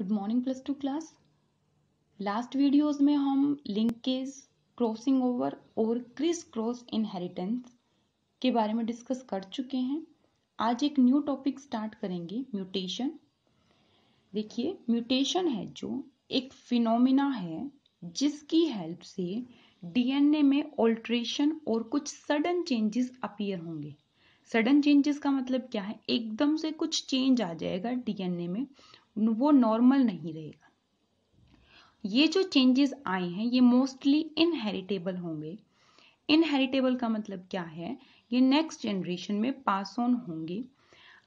good morning plus two class last videos में हम linkage crossing over और criss cross inheritance के बारे में डिस्कस कर चुके हैं आज एक न्यू टॉपिक स्टार्ट करेंगे म्यूटेशन देखिए म्यूटेशन है जो एक फिनोमिना है जिसकी हेल्प से डीएनए में ऑल्ट्रेशन और कुछ सडन चेंजेस अपियर होंगे सडन चेंजेस का मतलब क्या है एकदम से कुछ चेंज आ जाएगा डीएनए में वो नॉर्मल नहीं रहेगा ये जो चेंजेस आए हैं ये मोस्टली इनहेरिटेबल होंगे इनहेरिटेबल का मतलब क्या है ये नेक्स्ट जनरेशन में पास ऑन होंगे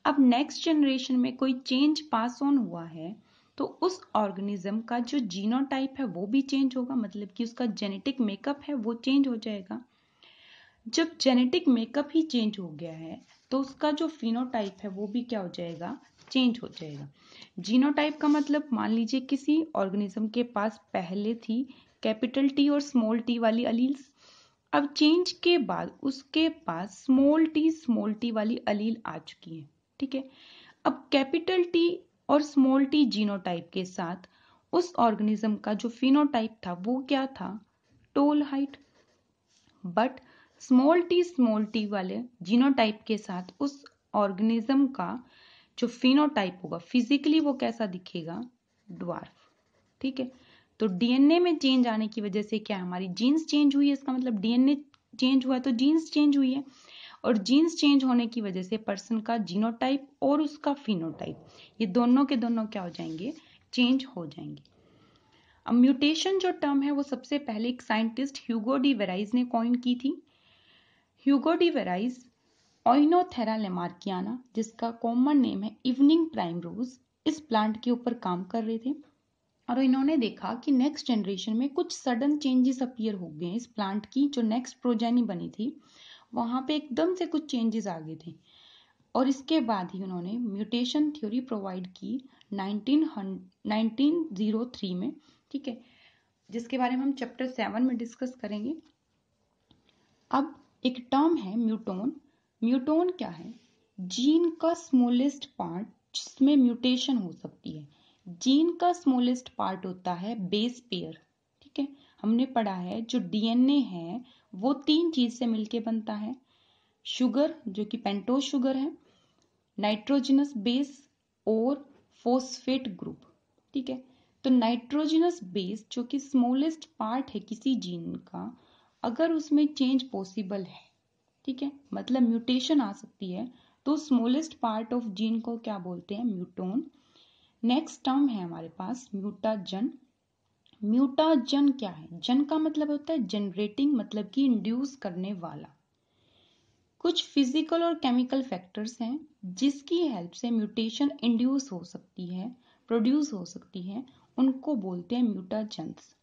अब नेक्स्ट जनरेशन में कोई चेंज पास ऑन हुआ है तो उस ऑर्गेनिज्म का जो जीनोटाइप है वो भी चेंज होगा मतलब कि उसका जेनेटिक मेकअप है वो चेंज हो जाएगा जब जेनेटिक मेकअप ही चेंज हो गया है तो उसका जो फिनोटाइप है वो भी क्या हो जाएगा चेंज हो जाएगा जीनोटाइप का मतलब मान लीजिए किसी ऑर्गेनिज्म के पास पहले थी कैपिटल टी और स्मॉल टी वाली अलील्स अब चेंज के बाद उसके पास स्मॉल टी स्मॉल टी वाली अलील आ चुकी है ठीक है अब कैपिटल टी और स्मॉल टी जीनोटाइप के साथ उस ऑर्गेनिज्म का जो फिनोटाइप था वो क्या था tall height but small T small T वाले जीनोटाइप के साथ उस ऑर्गेनिज्म का जो फिनोटाइप होगा फिजिकली वो कैसा दिखेगा ड्वार्फ ठीक है तो डीएनए में चेंज आने की वजह से क्या है हमारी जीन्स चेंज हुई है इसका मतलब डीएनए चेंज हुआ है तो जीन्स चेंज हुई है और जीन्स चेंज होने की वजह से पर्सन का जीनोटाइप और उसका फिनोटाइप ये दोनों के दोनों क्या हो जाएंगे चेंज हो जाएंगे अब म्यूटेशन जो टर्म है वो सबसे पहले एक साइंटिस्ट ह्यूगो डी वेराइज ने कॉइन की थी Hugo de Vries Oenothera lamarckiana जिसका कॉमन नेम है इवनिंग प्राइम रोज इस प्लांट के ऊपर काम कर रहे थे और इन्होंने देखा कि नेक्स्ट जनरेशन में कुछ सडन चेंजेस अपियर हो गए इस प्लांट की जो नेक्स्ट प्रोजेनी बनी थी वहाँ पे एकदम से कुछ चेंजेस आ गए थे और इसके बाद ही उन्होंने म्यूटेशन थ्योरी प्रोवाइड की 1900, 1903 में ठीक है जिसके बारे में हम चैप्टर सेवन में डिस्कस करेंगे अब एक टर्म है म्यूटोन म्यूटोन क्या है जीन का स्मॉलेस्ट पार्ट जिसमें म्यूटेशन हो सकती है जीन का स्मॉलेस्ट पार्ट होता है बेस पेयर ठीक है हमने पढ़ा है जो डीएनए है वो तीन चीज से मिलके बनता है शुगर जो कि पेंटोज शुगर है नाइट्रोजिनस बेस और फोस्फेट ग्रुप ठीक है तो नाइट्रोजिनस बेस जो कि स्मॉलेस्ट पार्ट है किसी जीन का अगर उसमें चेंज पॉसिबल है ठीक है मतलब म्यूटेशन आ सकती है तो स्मॉलेस्ट पार्ट ऑफ जीन को क्या बोलते हैं म्यूटोन नेक्स्ट टर्म है हमारे पास म्यूटाजन म्यूटाजन क्या है जन का मतलब होता है जनरेटिंग मतलब कि इंड्यूस करने वाला कुछ फिजिकल और केमिकल फैक्टर्स हैं जिसकी हेल्प से म्यूटेशन इंड्यूस हो सकती है प्रोड्यूस हो सकती है उनको बोलते हैं mutagens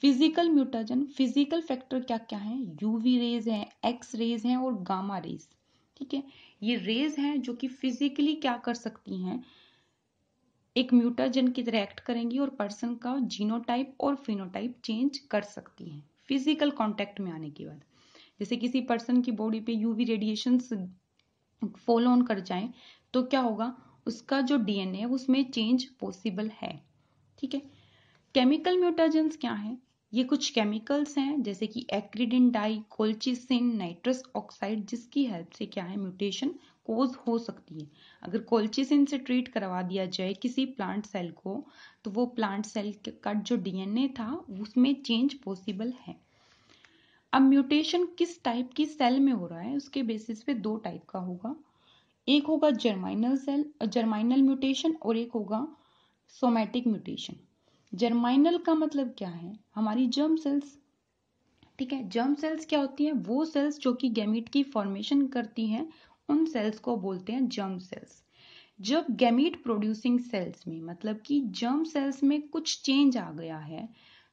physical mutagen physical factor क्या क्या हैं यूवी रेज हैं एक्स रेज हैं और गामा रेज ठीक है ये रेज हैं जो कि फिजिकली क्या कर सकती हैं एक म्यूटाजन की तरह एक्ट करेंगी और पर्सन का जीनोटाइप और फिनोटाइप चेंज कर सकती हैं फिजिकल कांटेक्ट में आने के बाद जैसे किसी पर्सन की बॉडी पे यूवी रेडिएशन फॉल ऑन कर जाए तो क्या होगा उसका जो डीएनए है उसमें चेंज पॉसिबल है ठीक है केमिकल म्यूटाजेंस क्या है ये कुछ केमिकल्स हैं जैसे कि acridine dye colchicine nitrous oxide जिसकी हेल्प से क्या है म्यूटेशन कोज हो सकती है अगर कोल्चिसिन से ट्रीट करवा दिया जाए किसी प्लांट सेल को तो वो प्लांट सेल का जो डीएनए था उसमें चेंज पॉसिबल है अब म्यूटेशन किस टाइप की सेल में हो रहा है उसके बेसिस पे दो टाइप का होगा एक होगा जर्माइनल सेल जर्माइनल म्यूटेशन और एक होगा सोमैटिक म्यूटेशन जर्माइनल का मतलब क्या है हमारी जर्म सेल्स ठीक है जर्म सेल्स क्या होती हैं वो सेल्स जो कि गैमिट की फॉर्मेशन करती हैं उन सेल्स को बोलते हैं जर्म सेल्स जब गैमिट प्रोड्यूसिंग सेल्स में मतलब कि जर्म सेल्स में कुछ चेंज आ गया है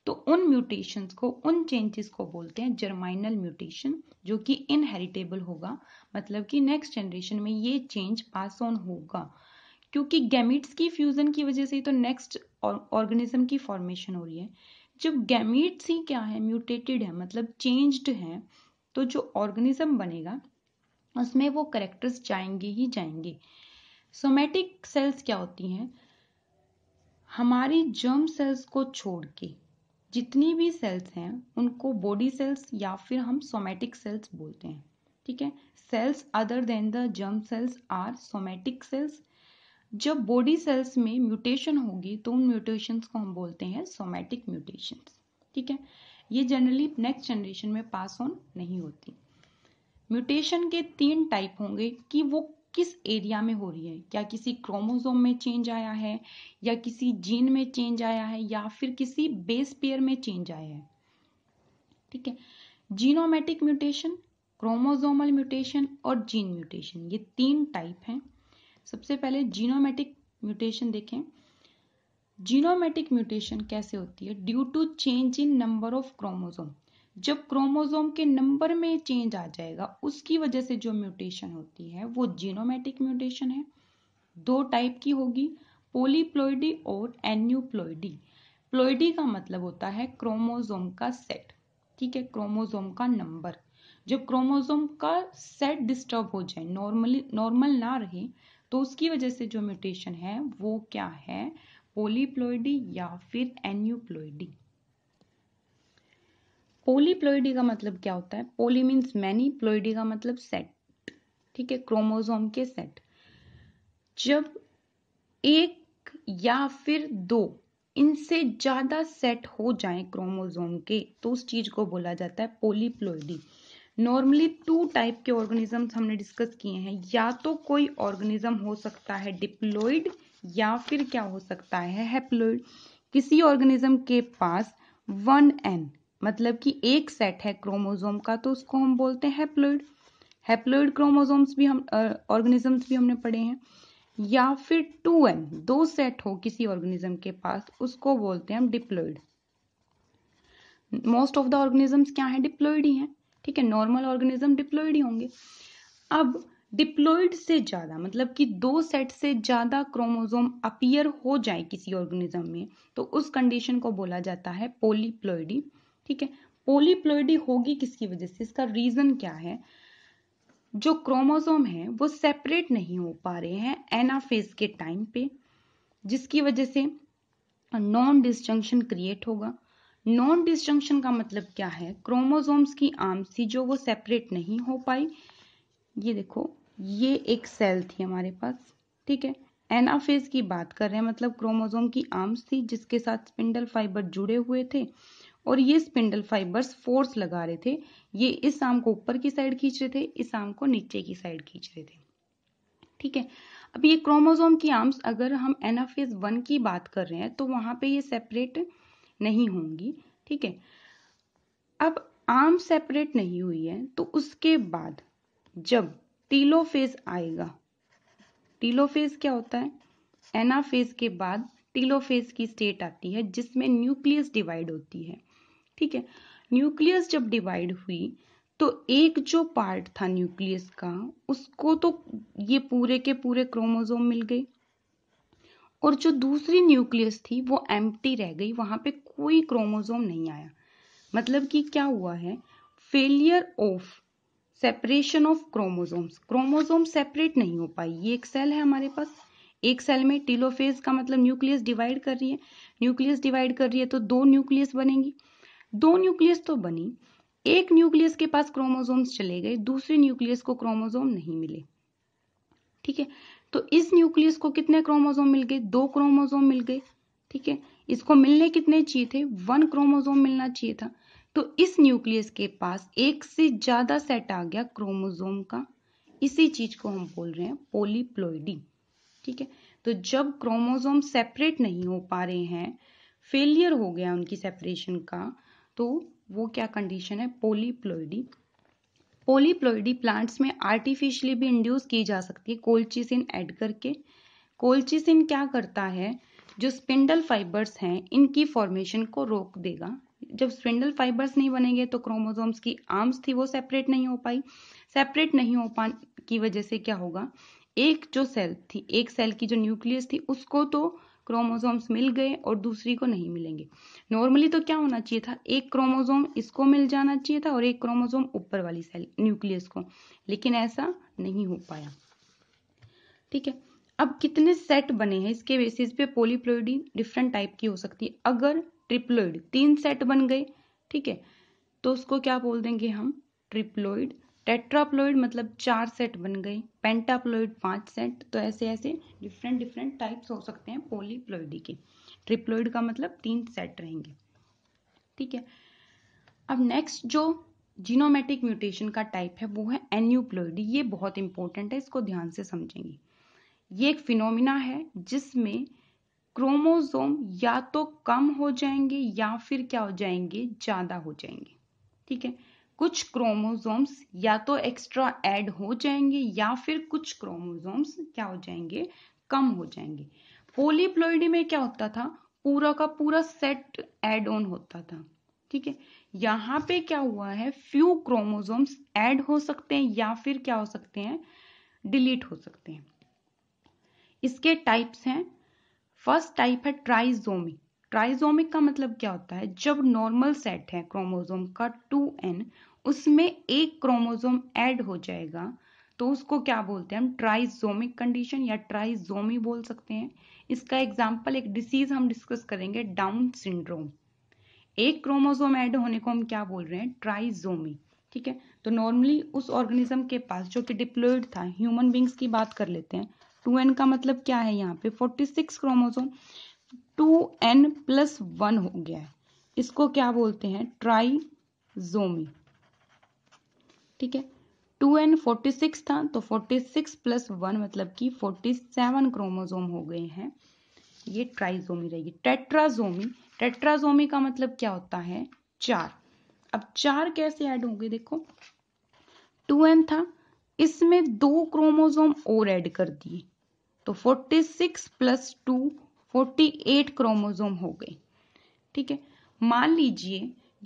तो उन म्यूटेशंस को उन चेंजेस को बोलते हैं जर्माइनल म्यूटेशन जो कि इनहेरिटेबल होगा मतलब कि नेक्स्ट जनरेशन में ये चेंज पास ऑन होगा क्योंकि गैमिट्स की फ्यूज़न की वजह से ही तो नेक्स्ट ऑर्गेनिज्म की फॉर्मेशन हो रही है जब गैमिट्स ही क्या है म्यूटेटेड है मतलब चेंज्ड है तो जो ऑर्गेनिज्म बनेगा उसमें वो करेक्टर्स जाएंगे ही जाएंगे सोमेटिक सेल्स क्या होती हैं हमारी जर्म सेल्स को छोड़ के जितनी भी सेल्स हैं उनको बॉडी सेल्स या फिर हम सोमेटिक सेल्स बोलते हैं ठीक है cells other than the germ cells are somatic cells जब बॉडी सेल्स में म्यूटेशन होगी तो उन म्यूटेशंस को हम बोलते हैं सोमैटिक म्यूटेशंस ठीक है ये जनरली नेक्स्ट जनरेशन में पास ऑन नहीं होती म्यूटेशन के तीन टाइप होंगे कि वो किस एरिया में हो रही है क्या किसी क्रोमोसोम में चेंज आया है या किसी जीन में चेंज आया है या फिर किसी बेस पेयर में चेंज आया है ठीक है जीनोमेटिक म्यूटेशन क्रोमोसोमल म्यूटेशन और जीन म्यूटेशन ये तीन टाइप हैं सबसे पहले जीनोमेटिक म्यूटेशन देखें जीनोमेटिक म्यूटेशन कैसे होती है due to change in number of chromosome जब क्रोमोजोम के नंबर में चेंज आ जाएगा उसकी वजह से जो म्यूटेशन होती है वो जीनोमेटिक म्यूटेशन है दो टाइप की होगी पोलीप्लोइडी और एन्यूप्लोइडी प्लोइडी का मतलब होता है क्रोमोजोम का सेट ठीक है क्रोमोजोम का नंबर जब क्रोमोजोम का सेट डिस्टर्ब हो जाए नॉर्मली नॉर्मल ना रहे तो उसकी वजह से जो म्यूटेशन है वो क्या है पोलीप्लोइडी या फिर एन्यूप्लोइडी पोलीप्लोइडी का मतलब क्या होता है पोली मीन्स मैनी प्लोइडी का मतलब सेट ठीक है क्रोमोजोम के सेट जब एक या फिर दो इनसे ज्यादा सेट हो जाए क्रोमोजोम के तो उस चीज को बोला जाता है पोलीप्लोइडी नॉर्मली टू टाइप के ऑर्गेनिजम्स हमने डिस्कस किए हैं या तो कोई ऑर्गेनिज्म हो सकता है डिप्लोइड या फिर क्या हो सकता है हेप्लोइड किसी ऑर्गेनिज्म के पास वन एन मतलब कि एक सेट है क्रोमोजोम का तो उसको हम बोलते हैं हेप्लोइड हेप्लोइड क्रोमोजोम्स भी हम ऑर्गेनिजम्स भी हमने पढ़े हैं या फिर टू एन दो सेट हो किसी ऑर्गेनिज्म के पास उसको बोलते हैं हम diploid most of the organisms क्या है डिप्लोइड ही हैं ठीक है नॉर्मल ऑर्गेनिज्म डिप्लोइड ही होंगे अब डिप्लोइड से ज़्यादा मतलब कि दो सेट से ज़्यादा क्रोमोजोम अपियर हो जाए किसी ऑर्गेनिज्म में तो उस कंडीशन को बोला जाता है पोलीप्लोइडी ठीक है पोलीप्लोइडी होगी किसकी वजह से इसका रीज़न क्या है जो क्रोमोसोम है वो सेपरेट नहीं हो पा रहे हैं एनाफेज के टाइम पे जिसकी वजह से नॉन डिस्जंक्शन क्रिएट होगा नॉन डिस्जंक्शन का मतलब क्या है क्रोमोसोम्स की आर्म्स थी जो वो सेपरेट नहीं हो पाई ये देखो ये एक सेल थी हमारे पास ठीक है एनाफेज की बात कर रहे हैं मतलब क्रोमोसोम की आर्म्स थी जिसके साथ स्पिंडल फाइबर जुड़े हुए थे और ये स्पिंडल फाइबर्स फोर्स लगा रहे थे ये इस आम को ऊपर की साइड खींच रहे थे इस आम को नीचे की साइड खींच रहे थे ठीक है अब ये क्रोमोसोम की आर्म्स अगर हम एनाफेज वन की बात कर रहे हैं तो वहां पे ये सेपरेट नहीं होंगी ठीक है अब आर्म सेपरेट नहीं हुई है तो उसके बाद जब टीलो फेज आएगा टीलो फेज क्या होता है एना फेज के बाद टीलो फेज की स्टेट आती है जिसमें न्यूक्लियस डिवाइड होती है ठीक है न्यूक्लियस जब डिवाइड हुई तो एक जो पार्ट था न्यूक्लियस का उसको तो ये पूरे के पूरे क्रोमोजोम मिल गए और जो दूसरी न्यूक्लियस थी वो एम्प्टी रह गई वहाँ पे कोई क्रोमोजोम नहीं आया मतलब कि क्या हुआ है failure of separation of chromosomes chromosome separate नहीं हो पाई ये एक सेल है हमारे पास एक सेल में टीलोफेज का मतलब न्यूक्लियस डिवाइड कर रही है न्यूक्लियस डिवाइड कर रही है तो दो न्यूक्लियस बनेंगी दो न्यूक्लियस तो बनी एक न्यूक्लियस के पास क्रोमोजोम्स चले गए दूसरे न्यूक्लियस को क्रोमोजोम नहीं मिले ठीक है तो इस न्यूक्लियस को कितने क्रोमोजोम मिल गए दो क्रोमोजोम मिल गए ठीक है इसको मिलने कितने चाहिए थे वन क्रोमोजोम मिलना चाहिए था तो इस न्यूक्लियस के पास एक से ज्यादा सेट आ गया क्रोमोजोम का इसी चीज को हम बोल रहे हैं पोलिप्लोइडी ठीक है तो जब क्रोमोजोम सेपरेट नहीं हो पा रहे हैं फेलियर हो गया उनकी सेपरेशन का तो वो क्या कंडीशन है पोलीप्लोइडी पोलीप्लोइडी प्लांट्स में आर्टिफिशियली भी इंड्यूस की जा सकती है कोल्चिसिन ऐड करके कोल्चिसिन क्या करता है जो स्पिंडल फाइबर्स हैं इनकी फॉर्मेशन को रोक देगा जब स्पिंडल फाइबर्स नहीं बनेंगे तो क्रोमोसोम्स की आर्म्स थी वो सेपरेट नहीं हो पाई सेपरेट नहीं हो पा की वजह से क्या होगा एक जो सेल थी एक सेल की जो न्यूक्लियस थी उसको तो क्रोमोसोम्स मिल गए और दूसरी को नहीं मिलेंगे नॉर्मली तो क्या होना चाहिए था एक क्रोमोसोम इसको मिल जाना चाहिए था और एक क्रोमोसोम ऊपर वाली सेल न्यूक्लियस को लेकिन ऐसा नहीं हो पाया ठीक है अब कितने सेट बने हैं इसके बेसिस पे पोलिप्लोइडी डिफरेंट टाइप की हो सकती है अगर ट्रिप्लोइड तीन सेट बन गए ठीक है तो उसको क्या बोल देंगे हम ट्रिप्लोइड टेट्राप्लोइड मतलब चार सेट बन गए पेंटाप्लोइड पांच सेट तो ऐसे ऐसे डिफरेंट डिफरेंट टाइप्स हो सकते हैं पोलीप्लोइडी के ट्रिप्लोइड का मतलब तीन सेट रहेंगे ठीक है अब नेक्स्ट जो जीनोमेटिक म्यूटेशन का टाइप है वो है एन्यूप्लोइडी ये बहुत इंपॉर्टेंट है इसको ध्यान से समझेंगे ये एक फिनोमिना है जिसमें क्रोमोजोम या तो कम हो जाएंगे या फिर क्या हो जाएंगे ज़्यादा हो जाएंगे ठीक है कुछ क्रोमोसोम्स या तो एक्स्ट्रा ऐड हो जाएंगे या फिर कुछ क्रोमोसोम्स क्या हो जाएंगे कम हो जाएंगे पोलीप्लोइडी में क्या होता था पूरा का पूरा सेट एड ऑन होता था ठीक है यहाँ पे क्या हुआ है फ्यू क्रोमोसोम्स ऐड हो सकते हैं या फिर क्या हो सकते हैं डिलीट हो सकते हैं इसके टाइप्स हैं फर्स्ट टाइप है ट्राइजोमी ट्राइजोमिक का मतलब क्या होता है जब नॉर्मल सेट है क्रोमोजोम का टू एन उसमें एक क्रोमोजोम ऐड हो जाएगा तो उसको क्या बोलते हैं हम ट्राइजोमिक कंडीशन या ट्राइजोमी बोल सकते हैं इसका एग्जाम्पल एक डिसीज हम डिस्कस करेंगे डाउन सिंड्रोम एक क्रोमोजोम ऐड होने को हम क्या बोल रहे हैं ट्राइजोमी ठीक है तो नॉर्मली उस ऑर्गेनिज्म के पास जो कि डिप्लोइड था ह्यूमन बींग्स की बात कर लेते हैं टू एन का मतलब क्या है यहाँ पे forty six chromosome two N plus one हो गया है इसको क्या बोलते हैं ट्राइजोमी ठीक है टू एन फोर्टी सिक्स था तो फोर्टी सिक्स प्लस वन मतलब कि फोर्टी सेवन क्रोमोजोम हो गए हैं ये ट्राइजोमी रहेगी टेट्राजोमी टेट्राजोमी का मतलब क्या होता है चार अब चार कैसे ऐड होंगे देखो टू एन था इसमें दो क्रोमोजोम और ऐड कर दिए तो forty six plus two forty eight chromosome हो गए ठीक है मान लीजिए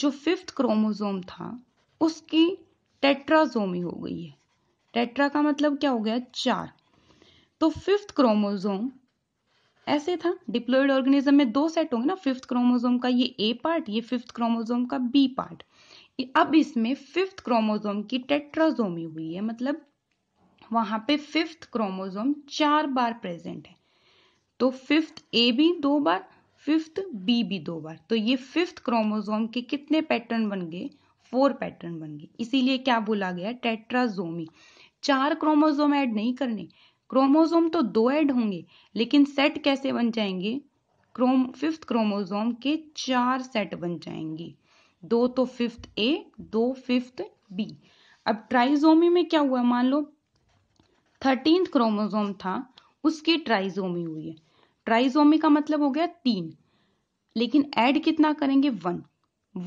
जो फिफ्थ क्रोमोजोम था उसकी टेट्राजोमी हो गई है टेट्रा का मतलब क्या हो गया चार तो फिफ्थ क्रोमोजोम ऐसे था डिप्लोइड ऑर्गेनिज्म में दो सेट होंगे ना फिफ्थ क्रोमोजोम का ये ए पार्ट ये फिफ्थ क्रोमोजोम का बी पार्ट अब इसमें फिफ्थ क्रोमोजोम की टेट्राजोमी हुई है मतलब वहां पे फिफ्थ क्रोमोजोम चार बार प्रेजेंट है तो फिफ्थ ए भी दो बार फिफ्थ बी भी दो बार तो ये फिफ्थ क्रोमोजोम के कितने पैटर्न बन गए फोर पैटर्न बन गए इसीलिए क्या बोला गया टेट्राजोमी चार क्रोमोजोम ऐड नहीं करने क्रोमोजोम तो दो ऐड होंगे लेकिन सेट कैसे बन जाएंगे क्रोम फिफ्थ क्रोमोजोम के चार सेट बन जाएंगे दो तो फिफ्थ ए दो फिफ्थ बी अब ट्राइजोमी में क्या हुआ मान लो थर्टींथ क्रोमोजोम था उसकी ट्राइजोमी हुई है ट्राइजोमी का मतलब हो गया तीन लेकिन ऐड कितना करेंगे वन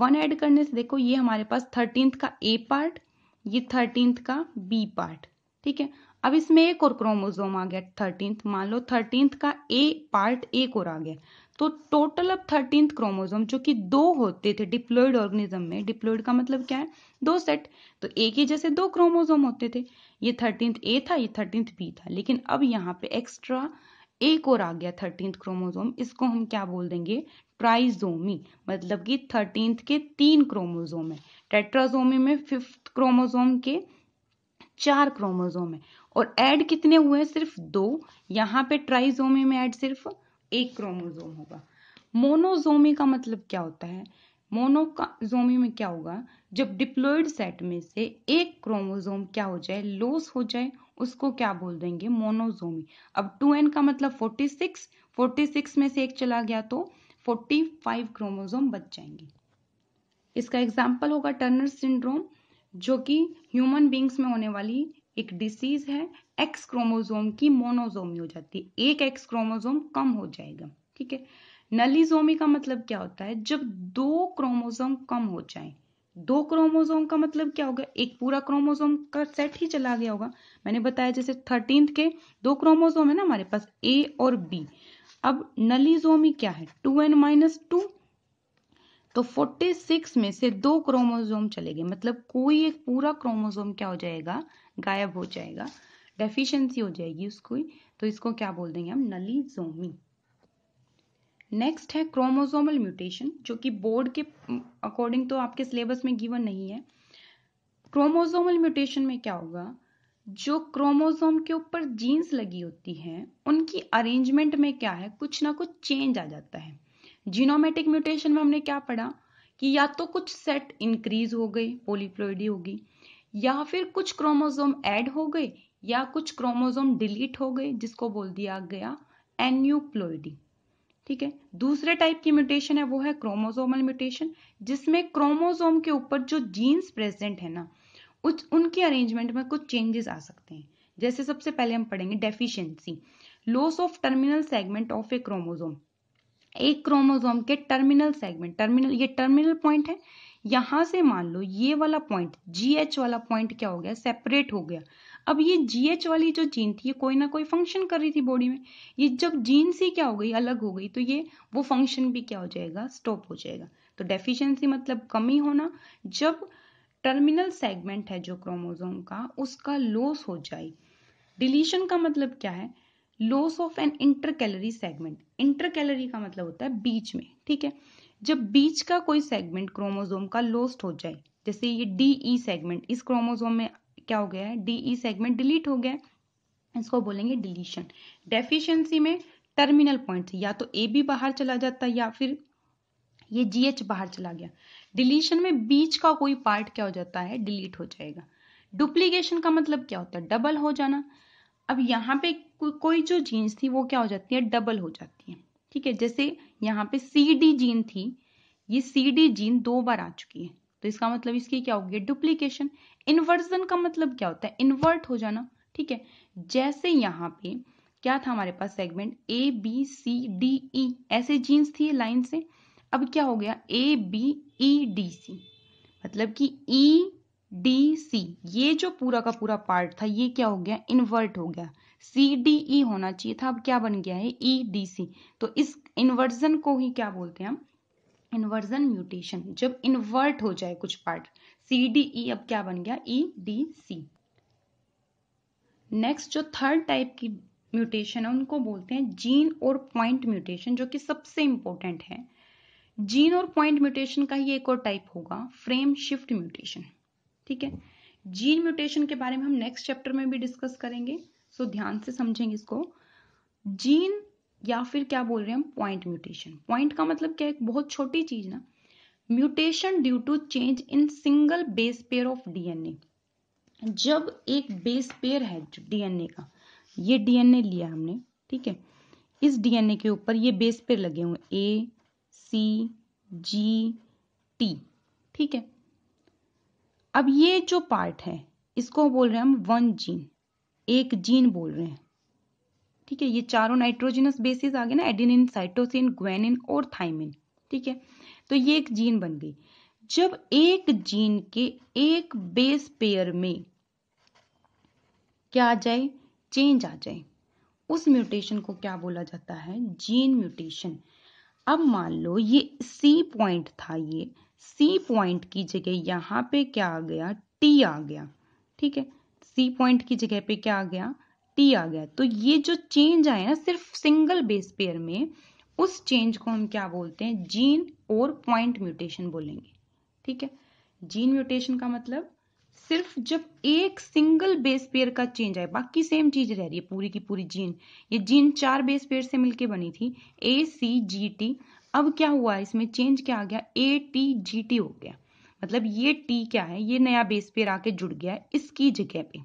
वन ऐड करने से देखो ये हमारे पास थर्टींथ का ए पार्ट ये थर्टींथ का बी पार्ट ठीक है अब इसमें एक और क्रोमोजोम आ गया थर्टींथ मान लो थर्टींथ का ए पार्ट एक और आ गया तो टोटल अब थर्टींथ क्रोमोजोम जो कि दो होते थे डिप्लोइड ऑर्गेनिज्म में डिप्लोइड का मतलब क्या है दो सेट तो एक ही जैसे दो क्रोमोजोम होते थे ये थर्टींथ ए था ये थर्टींथ बी था लेकिन अब यहाँ पे एक्स्ट्रा एक और आ गया थर्टींथ क्रोमोजोम इसको हम क्या बोल देंगे ट्राइजोमी मतलब कि थर्टींथ के तीन क्रोमोजोम है टेट्राजोमी में फिफ्थ क्रोमोजोम के चार क्रोमोजोम है और ऐड कितने हुए हैं सिर्फ दो यहाँ पे ट्राइजोमी में ऐड सिर्फ एक क्रोमोजोम होगा मोनोजोमी का मतलब क्या होता है मोनोजोमी में क्या होगा जब डिप्लोइड सेट में से एक क्रोमोजोम क्या हो जाए लॉस हो जाए उसको क्या बोल देंगे मोनोजोमी अब टू एन का मतलब फोर्टी सिक्स फोर्टी सिक्स में से एक चला गया तो फोर्टी फाइव क्रोमोजोम बच जाएंगे इसका एग्जाम्पल होगा टर्नर सिंड्रोम जो कि ह्यूमन बींग्स में होने वाली एक डिसीज है एक्स क्रोमोजोम की मोनोजोमी हो जाती है एक एक्स क्रोमोजोम कम हो जाएगा ठीक है नलीजोमी का मतलब क्या होता है जब दो क्रोमोजोम कम हो जाए दो क्रोमोजोम का मतलब क्या होगा एक पूरा क्रोमोजोम का सेट ही चला गया होगा मैंने बताया जैसे थर्टींथ के दो क्रोमोजोम है ना हमारे पास ए और बी अब नलीजोमी क्या है टू एन माइनस टू तो फोर्टी सिक्स में से दो क्रोमोजोम चले गए मतलब कोई एक पूरा क्रोमोजोम क्या हो जाएगा गायब हो जाएगा डेफिशिएंसी हो जाएगी उसको तो इसको क्या बोल देंगे हम नलीजोमी नेक्स्ट है क्रोमोजोमल म्यूटेशन जो कि बोर्ड के अकॉर्डिंग mm, तो आपके सिलेबस में गिवन नहीं है क्रोमोजोमल म्यूटेशन में क्या होगा जो क्रोमोसोम के ऊपर जीन्स लगी होती हैं उनकी अरेंजमेंट में क्या है कुछ ना कुछ चेंज आ जाता है जीनोमेटिक म्यूटेशन में हमने क्या पढ़ा कि या तो कुछ सेट इंक्रीज हो गए पोलिप्लोइडी होगी या फिर कुछ क्रोमोसोम ऐड हो गए या कुछ क्रोमोसोम डिलीट हो गए जिसको बोल दिया गया एन्यूप्लोइडी ठीक है दूसरे टाइप की म्यूटेशन है वो है क्रोमोजोमल म्यूटेशन जिसमें क्रोमोजोम के ऊपर जो जीन्स प्रेजेंट है ना उस उनके अरेंजमेंट में कुछ चेंजेस आ सकते हैं जैसे सबसे पहले हम पढ़ेंगे deficiency loss of terminal segment of a chromosome एक क्रोमोजोम के टर्मिनल सेगमेंट टर्मिनल ये टर्मिनल पॉइंट है यहां से मान लो ये वाला पॉइंट जी वाला पॉइंट क्या हो गया सेपरेट हो गया अब ये जीएच वाली जो जीन थी ये कोई ना कोई फंक्शन कर रही थी बॉडी में ये जब जीन से क्या हो गई अलग हो गई तो ये वो फंक्शन भी क्या हो जाएगा स्टॉप हो जाएगा तो डेफिशिएंसी मतलब कमी होना जब टर्मिनल सेगमेंट है जो क्रोमोजोम का उसका लॉस हो जाए डिलीशन का मतलब क्या है loss of an intercalary segment intercalary का मतलब होता है बीच में ठीक है जब बीच का कोई सेगमेंट क्रोमोजोम का लॉस्ट हो जाए जैसे ये डी ई सेगमेंट इस क्रोमोजोम में क्या हो गया है डीई सेगमेंट डिलीट हो गया है इसको बोलेंगे डिलीशन डेफिशिएंसी में टर्मिनल पॉइंट या तो ए बी बाहर चला जाता है या फिर ये जी एच बाहर चला गया डिलीशन में बीच का कोई पार्ट क्या हो जाता है डिलीट हो जाएगा डुप्लीकेशन का मतलब क्या होता है डबल हो जाना अब यहाँ पे को, कोई जो जीन्स थी वो क्या हो जाती है डबल हो जाती है ठीक है जैसे यहाँ पे सी डी जीन थी ये सी डी जीन दो बार आ चुकी है तो इसका मतलब इसकी क्या होगी डुप्लीकेशन इन्वर्जन का मतलब क्या होता है इन्वर्ट हो जाना ठीक है जैसे यहाँ पे क्या था हमारे पास segment A B C D E ऐसे जीन्स थी लाइन से अब क्या हो गया ए बी ई डी सी मतलब कि ई डी सी ये जो पूरा का पूरा पार्ट था ये क्या हो गया इन्वर्ट हो गया सी डी ई होना चाहिए था अब क्या बन गया है ई डी सी तो इस इन्वर्जन को ही क्या बोलते हैं हम इन्वर्जन म्यूटेशन जब इन्वर्ट हो जाए कुछ पार्ट सी डी ई अब क्या बन गया ई डी सी नेक्स्ट जो थर्ड टाइप की म्यूटेशन है उनको बोलते हैं जीन और पॉइंट म्यूटेशन जो कि सबसे इंपॉर्टेंट है जीन और पॉइंट म्यूटेशन का ही एक और टाइप होगा फ्रेम शिफ्ट म्यूटेशन ठीक है जीन म्यूटेशन के बारे में हम नेक्स्ट चैप्टर में भी डिस्कस करेंगे सो ध्यान से समझेंगे इसको जीन या फिर क्या बोल रहे हैं हम पॉइंट म्यूटेशन पॉइंट का मतलब क्या है बहुत छोटी चीज ना mutation due to change in single base pair of DNA जब एक बेस पेयर है डीएनए का ये डीएनए लिया हमने ठीक है इस डीएनए के ऊपर ये बेस पेयर लगे हुए ए सी जी टी ठीक है अब ये जो पार्ट है इसको बोल रहे हैं हम वन जीन एक जीन बोल रहे हैं ठीक है ये चारों नाइट्रोजिनस बेसिस आ गए ना एडिनिन साइटोसिन ग्वेनिन और थाइमिन ठीक है तो ये एक जीन बन गई जब एक जीन के एक बेस पेयर में क्या आ जाए चेंज आ जाए उस म्यूटेशन को क्या बोला जाता है जीन म्यूटेशन अब मान लो ये सी पॉइंट था ये सी पॉइंट की जगह यहां पे क्या आ गया टी आ गया ठीक है सी पॉइंट की जगह पे क्या आ गया टी आ गया तो ये जो चेंज आए ना सिर्फ सिंगल बेस पेयर में उस चेंज को हम क्या बोलते हैं जीन और पॉइंट म्यूटेशन बोलेंगे ठीक है जीन म्यूटेशन का मतलब सिर्फ जब एक सिंगल बेस पेयर का चेंज आए बाकी सेम चीज रह रही है पूरी की पूरी जीन ये जीन चार बेस पेयर से मिलके बनी थी ए सी जी टी अब क्या हुआ इसमें चेंज क्या आ गया ए टी जी टी हो गया मतलब ये टी क्या है ये नया बेस पेयर आके जुड़ गया है इसकी जगह पे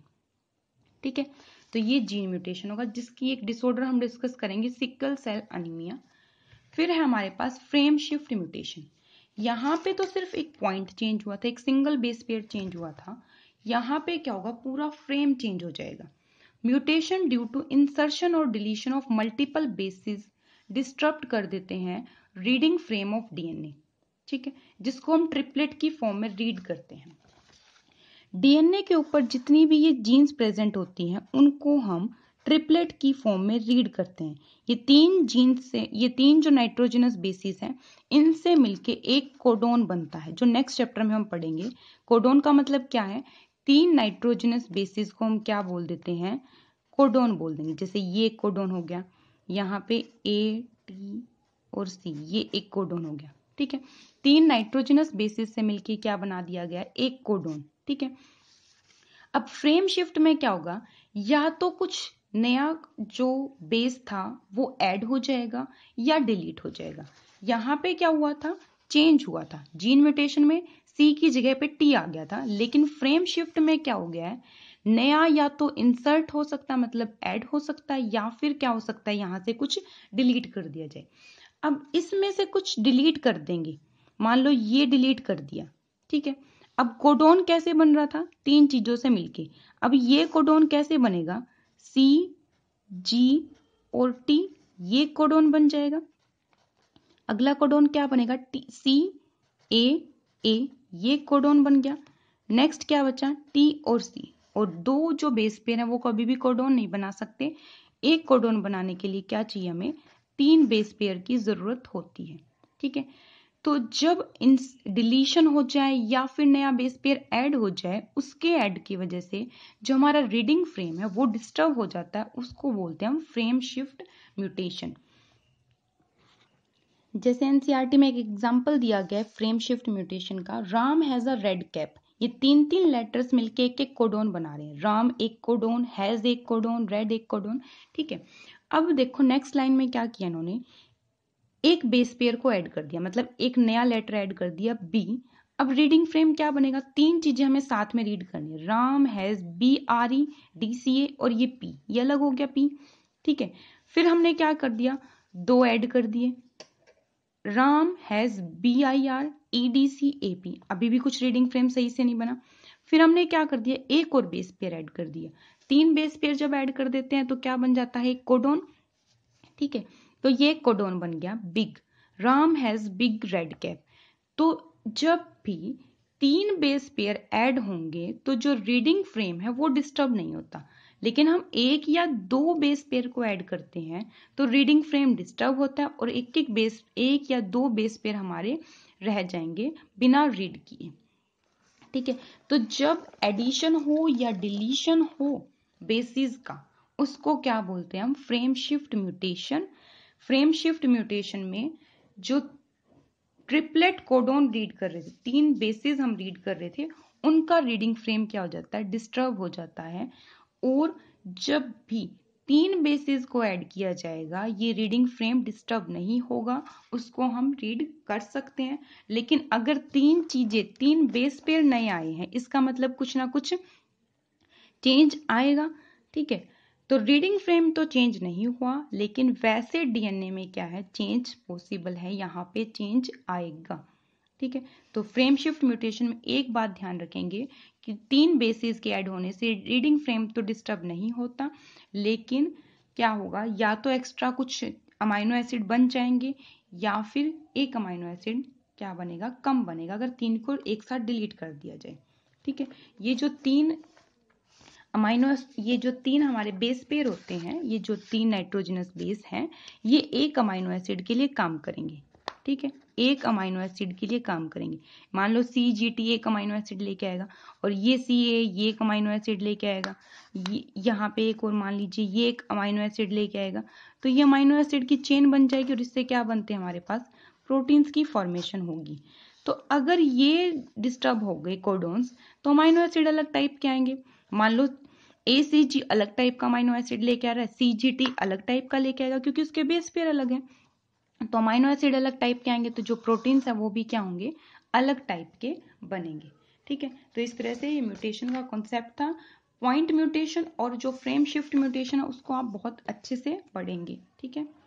ठीक है तो ये जीन म्यूटेशन होगा जिसकी एक डिसऑर्डर हम डिस्कस करेंगे सिकल सेल अनिमिया फिर है हमारे पास फ्रेम शिफ्ट म्यूटेशन यहाँ पे तो सिर्फ एक पॉइंट चेंज हुआ था एक सिंगल बेस पेयर चेंज हुआ था यहाँ पे क्या होगा पूरा फ्रेम चेंज हो जाएगा म्यूटेशन ड्यू टू इंसर्शन और deletion of multiple bases disturb कर देते हैं रीडिंग फ्रेम ऑफ डीएनए ठीक है जिसको हम ट्रिपलेट की फॉर्म में रीड करते हैं डीएनए के ऊपर जितनी भी ये जीन्स प्रेजेंट होती हैं उनको हम ट्रिपलेट की फॉर्म में रीड करते हैं ये तीन जीन्स से ये तीन जो नाइट्रोजनस बेसिस हैं इनसे मिलके एक कोडोन बनता है जो नेक्स्ट चैप्टर में हम पढ़ेंगे कोडोन का मतलब क्या है तीन नाइट्रोजनस बेसिस को हम क्या बोल देते हैं कोडोन बोल देंगे जैसे ये कोडोन हो गया यहाँ पे ए टी और सी ये एक कोडोन हो गया ठीक है तीन नाइट्रोजनस बेसिस से मिलके क्या बना दिया गया एक कोडोन ठीक है अब फ्रेम शिफ्ट में क्या होगा या तो कुछ नया जो बेस था वो ऐड हो जाएगा या डिलीट हो जाएगा यहां पे क्या हुआ था चेंज हुआ था जीन म्यूटेशन में सी की जगह पे टी आ गया था लेकिन फ्रेम शिफ्ट में क्या हो गया है नया या तो इंसर्ट हो सकता है मतलब ऐड हो सकता है या फिर क्या हो सकता है यहां से कुछ डिलीट कर दिया जाए अब इसमें से कुछ डिलीट कर देंगे मान लो ये डिलीट कर दिया ठीक है अब कोडोन कैसे बन रहा था तीन चीजों से मिलके अब ये कोडोन कैसे बनेगा सी जी और टी ये कोडोन बन जाएगा अगला कोडोन क्या बनेगा सी ए ए ये कोडोन बन गया नेक्स्ट क्या बचा टी और सी और दो जो बेस पेयर है वो कभी भी कोडोन नहीं बना सकते एक कोडोन बनाने के लिए क्या चाहिए हमें तीन बेस पेयर की जरूरत होती है ठीक है तो जब इन डिलीशन हो जाए या फिर नया बेस पेयर ऐड हो जाए उसके ऐड की वजह से जो हमारा रीडिंग फ्रेम है वो डिस्टर्ब हो जाता है उसको बोलते हैं हम फ्रेम शिफ्ट म्यूटेशन जैसे एनसीईआरटी e में एक एग्जांपल दिया गया है फ्रेम शिफ्ट म्यूटेशन का Ram has a red cap ये तीन तीन लेटर्स मिलके एक एक कोडोन बना रहे हैं राम एक कोडोन हैज एक कोडोन रेड एक कोडोन ठीक है अब देखो नेक्स्ट लाइन में क्या किया इन्होंने एक बेस पेयर को ऐड कर दिया मतलब एक नया लेटर ऐड कर दिया बी अब रीडिंग फ्रेम क्या बनेगा तीन चीजें हमें साथ में रीड करनी है Ram has B R E D C A और ये पी ये अलग हो गया पी ठीक है फिर हमने क्या कर दिया दो ऐड कर दिए Ram has B I R E D C A P अभी भी कुछ रीडिंग फ्रेम सही से नहीं बना फिर हमने क्या कर दिया एक और बेस पेयर ऐड कर दिया तीन बेस पेयर जब ऐड कर देते हैं तो क्या बन जाता है एक कोडोन ठीक है तो ये कोडोन बन गया big Ram has big red cap तो जब भी तीन बेस पेयर ऐड होंगे तो जो रीडिंग फ्रेम है वो डिस्टर्ब नहीं होता लेकिन हम एक या दो बेस पेयर को ऐड करते हैं तो रीडिंग फ्रेम डिस्टर्ब होता है और एक एक बेस एक या दो बेस पेयर हमारे रह जाएंगे बिना रीड किए ठीक है तो जब एडिशन हो या डिलीशन हो बेसिस का उसको क्या बोलते हैं हम frame shift mutation frame shift mutation में जो ट्रिपलेट कोडोन रीड कर रहे थे तीन बेसिस हम रीड कर रहे थे उनका रीडिंग फ्रेम क्या हो जाता है डिस्टर्ब हो जाता है और जब भी तीन बेसिस को ऐड किया जाएगा ये रीडिंग फ्रेम डिस्टर्ब नहीं होगा उसको हम रीड कर सकते हैं लेकिन अगर तीन चीज़ें तीन बेस पेयर नए आए हैं इसका मतलब कुछ ना कुछ चेंज आएगा ठीक है तो रीडिंग फ्रेम तो चेंज नहीं हुआ लेकिन वैसे डीएनए में क्या है चेंज पॉसिबल है यहाँ पे चेंज आएगा ठीक है तो फ्रेम शिफ्ट म्यूटेशन में एक बात ध्यान रखेंगे कि तीन बेसिस के ऐड होने से रीडिंग फ्रेम तो डिस्टर्ब नहीं होता लेकिन क्या होगा या तो एक्स्ट्रा कुछ अमाइनो एसिड बन जाएंगे या फिर एक अमाइनो एसिड क्या बनेगा कम बनेगा अगर तीन को एक साथ डिलीट कर दिया जाए ठीक है ये जो तीन अमाइनो ये जो तीन हमारे बेस पेयर होते हैं ये जो तीन नाइट्रोजनस बेस हैं ये एक अमाइनो एसिड के लिए काम करेंगे ठीक है एक अमाइनो एसिड के लिए काम करेंगे मान लो सी जी टी एक अमाइनो एसिड लेके आएगा और ये सी ए ये एक अमाइनो एसिड लेके आएगा ये यहाँ पे एक और मान लीजिए ये एक अमाइनो एसिड लेके आएगा तो ये अमाइनो एसिड की चेन बन जाएगी और इससे क्या बनते हैं हमारे पास प्रोटीन्स की फॉर्मेशन होगी तो अगर ये डिस्टर्ब हो गए कोडोन्स तो अमाइनो एसिड अलग टाइप के आएंगे मान लो ए सी जी अलग टाइप का अमाइनो एसिड लेके आ रहा है सी जी टी अलग टाइप का लेके आएगा क्योंकि उसके बेस पेयर अलग है तो अमाइनो एसिड अलग टाइप के आएंगे तो जो प्रोटीन्स है वो भी क्या होंगे अलग टाइप के बनेंगे ठीक है तो इस तरह से ये म्यूटेशन का कॉन्सेप्ट था पॉइंट म्यूटेशन और जो फ्रेम शिफ्ट म्यूटेशन है उसको आप बहुत अच्छे से पढ़ेंगे ठीक है